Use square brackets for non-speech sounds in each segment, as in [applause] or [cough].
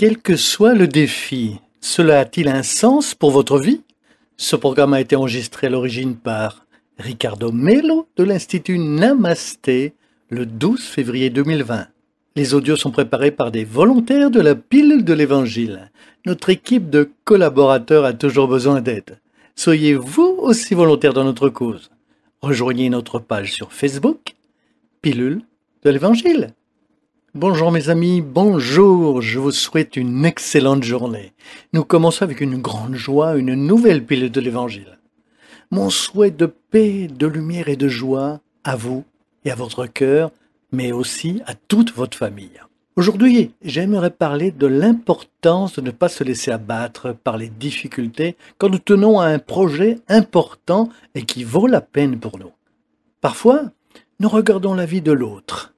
Quel que soit le défi, cela a-t-il un sens pour votre vie Ce programme a été enregistré à l'origine par Ricardo Melo de l'Institut Namasté le 12 février 2020. Les audios sont préparés par des volontaires de la pile de l'Évangile. Notre équipe de collaborateurs a toujours besoin d'aide. Soyez vous aussi volontaire dans notre cause. Rejoignez notre page sur Facebook, Pilule de l'Évangile. Bonjour mes amis, bonjour, je vous souhaite une excellente journée. Nous commençons avec une grande joie une nouvelle pile de l'Évangile. Mon souhait de paix, de lumière et de joie à vous et à votre cœur, mais aussi à toute votre famille. Aujourd'hui, j'aimerais parler de l'importance de ne pas se laisser abattre par les difficultés quand nous tenons à un projet important et qui vaut la peine pour nous. Parfois, nous regardons la vie de l'autre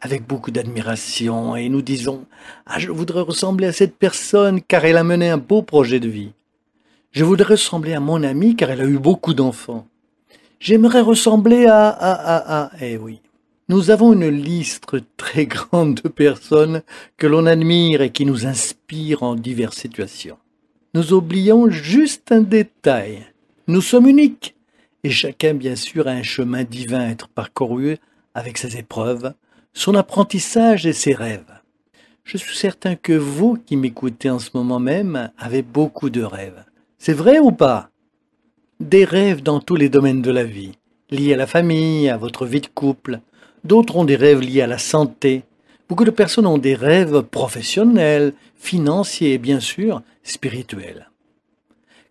avec beaucoup d'admiration et nous disons Ah, je voudrais ressembler à cette personne car elle a mené un beau projet de vie. Je voudrais ressembler à mon amie car elle a eu beaucoup d'enfants. J'aimerais ressembler à, à, à, à. Eh oui. Nous avons une liste très [laughs] grande de personnes que l'on admire et qui nous inspirent en diverses situations. Nous oublions juste un détail. Nous sommes uniques et chacun bien sûr a un chemin divin à être parcouru avec ses épreuves, son apprentissage et ses rêves. Je suis certain que vous qui m'écoutez en ce moment même avez beaucoup de rêves. C'est vrai ou pas Des rêves dans tous les domaines de la vie, liés à la famille, à votre vie de couple. D'autres ont des rêves liés à la santé. Beaucoup de personnes ont des rêves professionnels, financiers et bien sûr spirituels.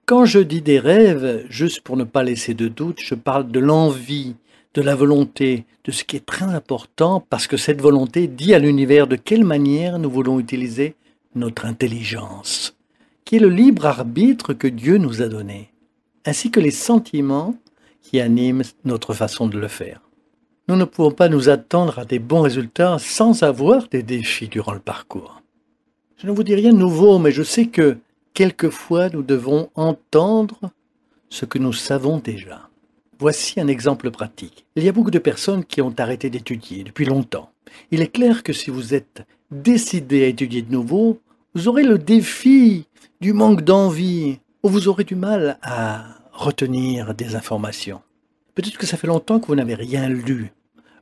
Quand je dis des rêves, juste pour ne pas laisser de doute, je parle de l'envie, de la volonté, de ce qui est très important, parce que cette volonté dit à l'univers de quelle manière nous voulons utiliser notre intelligence, qui est le libre arbitre que Dieu nous a donné, ainsi que les sentiments qui animent notre façon de le faire. Nous ne pouvons pas nous attendre à des bons résultats sans avoir des défis durant le parcours. Je ne vous dis rien de nouveau, mais je sais que quelquefois nous devons entendre ce que nous savons déjà. Voici un exemple pratique. Il y a beaucoup de personnes qui ont arrêté d'étudier depuis longtemps. Il est clair que si vous êtes décidé à étudier de nouveau, vous aurez le défi du manque d'envie ou vous aurez du mal à retenir des informations. Peut-être que ça fait longtemps que vous n'avez rien lu.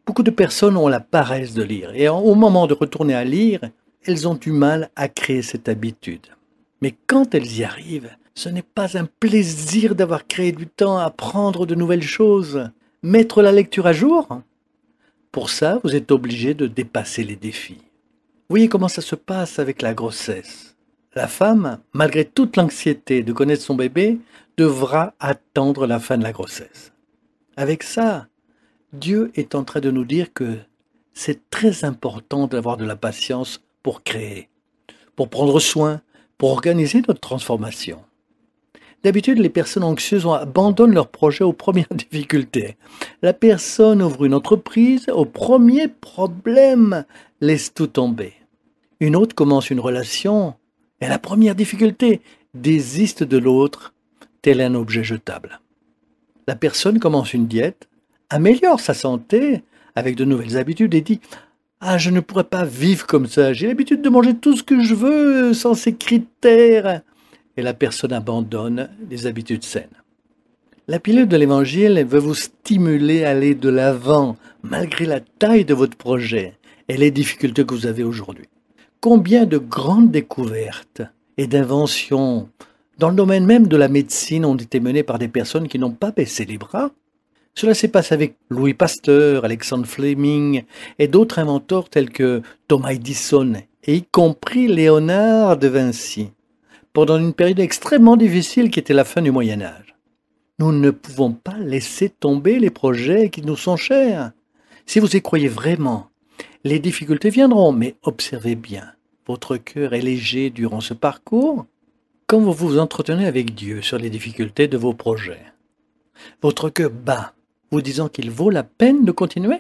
Beaucoup de personnes ont la paresse de lire et au moment de retourner à lire, elles ont du mal à créer cette habitude. Mais quand elles y arrivent, ce n'est pas un plaisir d'avoir créé du temps à apprendre de nouvelles choses, mettre la lecture à jour. Pour ça, vous êtes obligé de dépasser les défis. Voyez comment ça se passe avec la grossesse. La femme, malgré toute l'anxiété de connaître son bébé, devra attendre la fin de la grossesse. Avec ça, Dieu est en train de nous dire que c'est très important d'avoir de la patience pour créer, pour prendre soin, pour organiser notre transformation. D'habitude, les personnes anxieuses abandonnent leur projet aux premières [laughs] difficultés. La personne ouvre une entreprise, au premier problème, laisse tout tomber. Une autre commence une relation, et la première difficulté désiste de l'autre, tel un objet jetable. La personne commence une diète, améliore sa santé avec de nouvelles habitudes et dit ah, je ne pourrais pas vivre comme ça. J'ai l'habitude de manger tout ce que je veux sans ces critères et la personne abandonne les habitudes saines. La pilule de l'Évangile veut vous stimuler à aller de l'avant, malgré la taille de votre projet et les difficultés que vous avez aujourd'hui. Combien de grandes découvertes et d'inventions dans le domaine même de la médecine ont été menées par des personnes qui n'ont pas baissé les bras Cela s'est passé avec Louis Pasteur, Alexandre Fleming et d'autres inventeurs tels que Thomas Edison, et y compris Léonard de Vinci pendant une période extrêmement difficile qui était la fin du Moyen Âge. Nous ne pouvons pas laisser tomber les projets qui nous sont chers. Si vous y croyez vraiment, les difficultés viendront, mais observez bien. Votre cœur est léger durant ce parcours quand vous vous entretenez avec Dieu sur les difficultés de vos projets. Votre cœur bat, vous disant qu'il vaut la peine de continuer.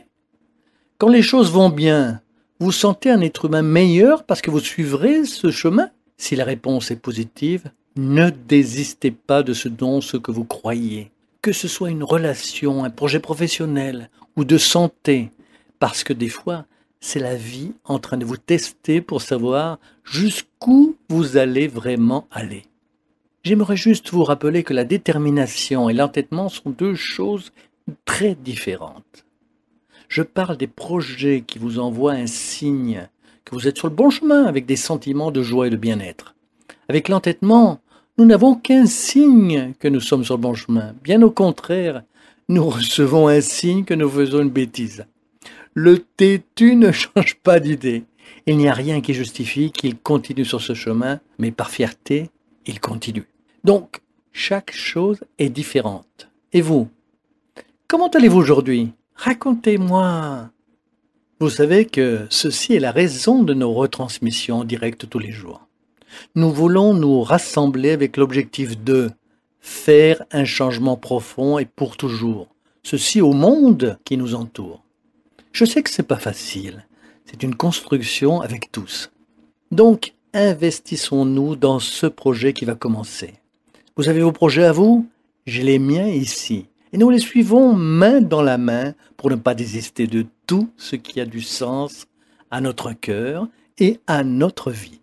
Quand les choses vont bien, vous sentez un être humain meilleur parce que vous suivrez ce chemin si la réponse est positive, ne désistez pas de ce dont ce que vous croyez. Que ce soit une relation, un projet professionnel ou de santé, parce que des fois, c'est la vie en train de vous tester pour savoir jusqu'où vous allez vraiment aller. J'aimerais juste vous rappeler que la détermination et l'entêtement sont deux choses très différentes. Je parle des projets qui vous envoient un signe que vous êtes sur le bon chemin avec des sentiments de joie et de bien-être. Avec l'entêtement, nous n'avons qu'un signe que nous sommes sur le bon chemin. Bien au contraire, nous recevons un signe que nous faisons une bêtise. Le têtu ne [laughs] change pas d'idée. Il n'y a rien qui justifie qu'il continue sur ce chemin, mais par fierté, il continue. Donc, chaque chose est différente. Et vous Comment allez-vous aujourd'hui Racontez-moi vous savez que ceci est la raison de nos retransmissions directes tous les jours. Nous voulons nous rassembler avec l'objectif de faire un changement profond et pour toujours, ceci au monde qui nous entoure. Je sais que ce n'est pas facile, c'est une construction avec tous. Donc, investissons-nous dans ce projet qui va commencer. Vous avez vos projets à vous J'ai les miens ici et nous les suivons main dans la main pour ne pas désister de tout ce qui a du sens à notre cœur et à notre vie.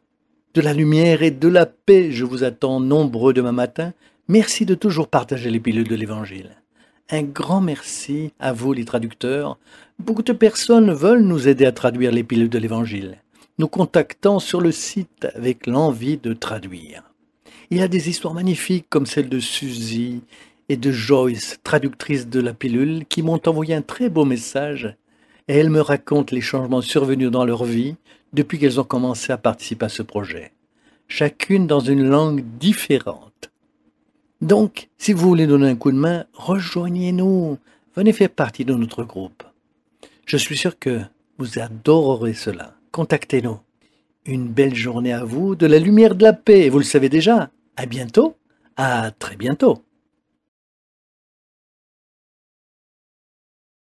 De la lumière et de la paix, je vous attends nombreux demain matin. Merci de toujours partager les pilules de l'Évangile. Un grand merci à vous les traducteurs. Beaucoup de personnes veulent nous aider à traduire les pilules de l'Évangile, nous contactons sur le site avec l'envie de traduire. Il y a des histoires magnifiques comme celle de Suzy, et de Joyce, traductrice de la pilule, qui m'ont envoyé un très beau message et elles me racontent les changements survenus dans leur vie depuis qu'elles ont commencé à participer à ce projet, chacune dans une langue différente. Donc, si vous voulez donner un coup de main, rejoignez-nous, venez faire partie de notre groupe. Je suis sûr que vous adorerez cela. Contactez-nous. Une belle journée à vous, de la lumière de la paix, vous le savez déjà. À bientôt, à très bientôt.